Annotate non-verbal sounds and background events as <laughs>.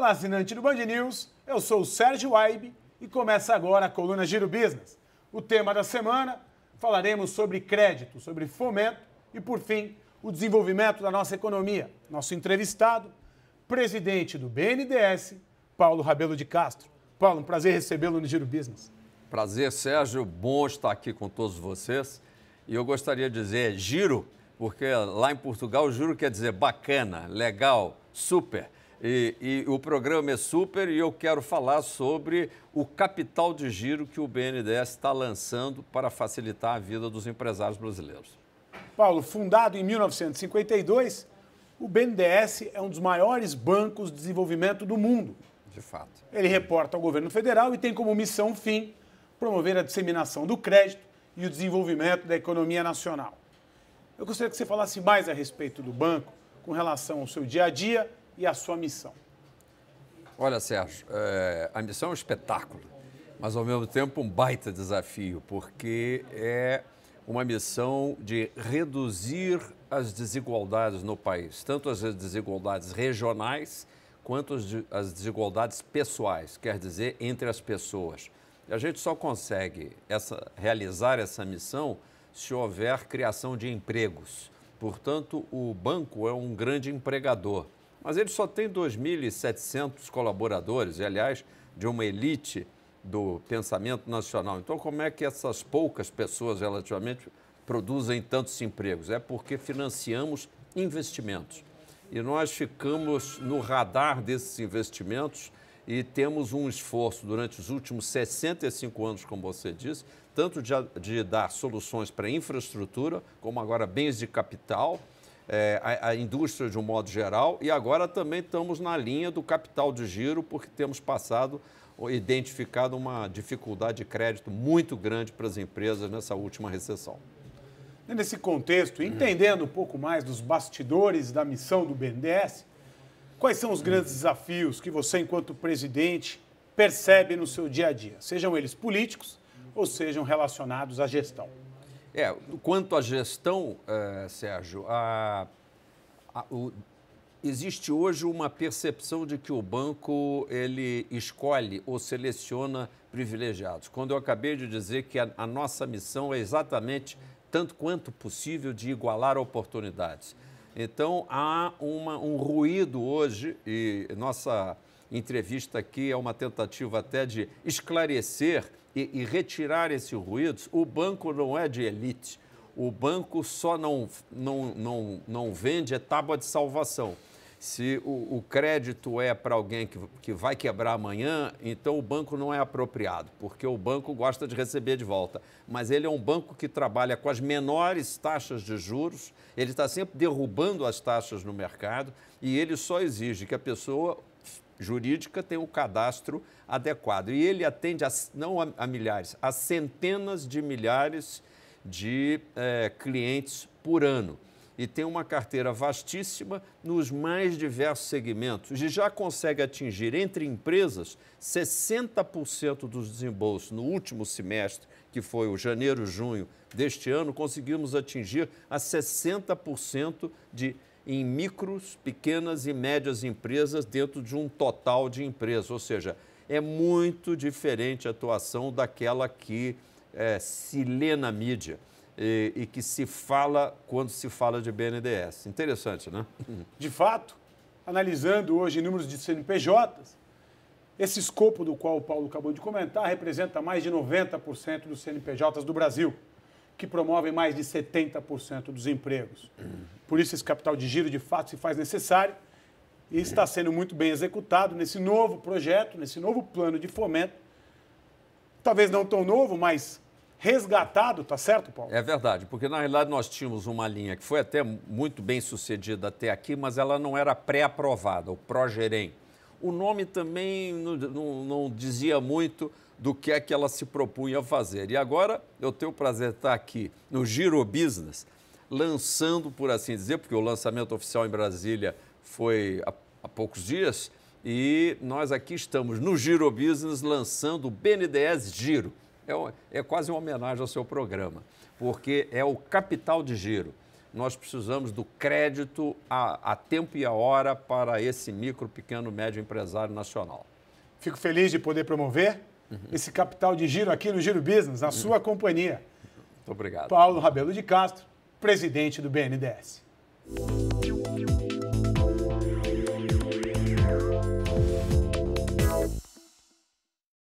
Olá, assinante do Band News. Eu sou o Sérgio Aibe e começa agora a coluna Giro Business. O tema da semana, falaremos sobre crédito, sobre fomento e, por fim, o desenvolvimento da nossa economia. Nosso entrevistado, presidente do BNDES, Paulo Rabelo de Castro. Paulo, um prazer recebê-lo no Giro Business. Prazer, Sérgio. Bom estar aqui com todos vocês. E eu gostaria de dizer giro, porque lá em Portugal, juro quer dizer bacana, legal, super. E, e, o programa é super e eu quero falar sobre o capital de giro que o BNDES está lançando para facilitar a vida dos empresários brasileiros. Paulo, fundado em 1952, o BNDES é um dos maiores bancos de desenvolvimento do mundo. De fato. Ele reporta ao governo federal e tem como missão fim promover a disseminação do crédito e o desenvolvimento da economia nacional. Eu gostaria que você falasse mais a respeito do banco, com relação ao seu dia a dia e a sua missão? Olha, Sérgio, é, a missão é um espetáculo, mas ao mesmo tempo um baita desafio, porque é uma missão de reduzir as desigualdades no país, tanto as desigualdades regionais quanto as desigualdades pessoais, quer dizer, entre as pessoas. E a gente só consegue essa, realizar essa missão se houver criação de empregos. Portanto, o banco é um grande empregador mas ele só tem 2.700 colaboradores, e, aliás, de uma elite do pensamento nacional. Então, como é que essas poucas pessoas relativamente produzem tantos empregos? É porque financiamos investimentos. E nós ficamos no radar desses investimentos e temos um esforço durante os últimos 65 anos, como você disse, tanto de, de dar soluções para infraestrutura, como agora bens de capital, é, a, a, indústria de um modo geral, e agora também estamos na linha do capital de giro, porque temos passado, identificado uma dificuldade de crédito muito grande para as empresas nessa última recessão. Nesse contexto, entendendo um pouco mais dos bastidores da missão do BNDES, quais são os grandes desafios que você, enquanto presidente, percebe no seu dia a dia, sejam eles políticos ou sejam relacionados à gestão? É, quanto à gestão, eh, Sérgio, a, a, o, existe hoje uma percepção de que o banco ele escolhe ou seleciona privilegiados. Quando eu acabei de dizer que a, a nossa missão é exatamente tanto quanto possível de igualar oportunidades. Então há uma, um ruído hoje e nossa entrevista aqui é uma tentativa até de esclarecer e, e retirar esse ruído. O banco não é de elite. O banco só não, não, não, não vende é tábua de salvação. Se o, o crédito é para alguém que, que vai quebrar amanhã, então o banco não é apropriado, porque o banco gosta de receber de volta. Mas ele é um banco que trabalha com as menores taxas de juros, ele está sempre derrubando as taxas no mercado e ele só exige que a pessoa jurídica tem o um cadastro adequado. E ele atende a, não a, a milhares, a centenas de milhares de eh, clientes por ano. E tem uma carteira vastíssima nos mais diversos segmentos e já consegue atingir, entre empresas, 60% dos desembolsos. No último semestre, que foi o janeiro-junho deste ano, conseguimos atingir a 60% de em micros, pequenas e médias empresas dentro de um total de empresas. Ou seja, é muito diferente a atuação daquela que é, se lê na mídia e, e que se fala quando se fala de BNDES. Interessante, né? <laughs> De fato, analisando hoje números de CNPJs, esse escopo do qual o Paulo acabou de comentar representa mais de 90% dos CNPJs do Brasil que promovem mais de 70% dos empregos. Por isso, esse capital de giro, de fato, se faz necessário e está sendo muito bem executado nesse novo projeto, nesse novo plano de fomento. Talvez não tão novo, mas resgatado, tá certo, Paulo? É verdade, porque na realidade nós tínhamos uma linha que foi até muito bem sucedida até aqui, mas ela não era pré-aprovada, o Progerem. O nome também não, não, não dizia muito do que é que ela se propunha a fazer. E agora eu tenho o prazer de estar aqui no Giro Business, lançando, por assim dizer, porque o lançamento oficial em Brasília foi há, há poucos dias, e nós aqui estamos no Giro Business lançando o BNDES Giro. É, um, é quase uma homenagem ao seu programa, porque é o capital de giro nós precisamos do crédito a, a, tempo e a hora para esse micro, pequeno, médio empresário nacional. Fico feliz de poder promover uhum. esse capital de giro aqui no Giro Business, na uhum. sua companhia. Muito obrigado. Paulo Rabelo de Castro, presidente do BNDES.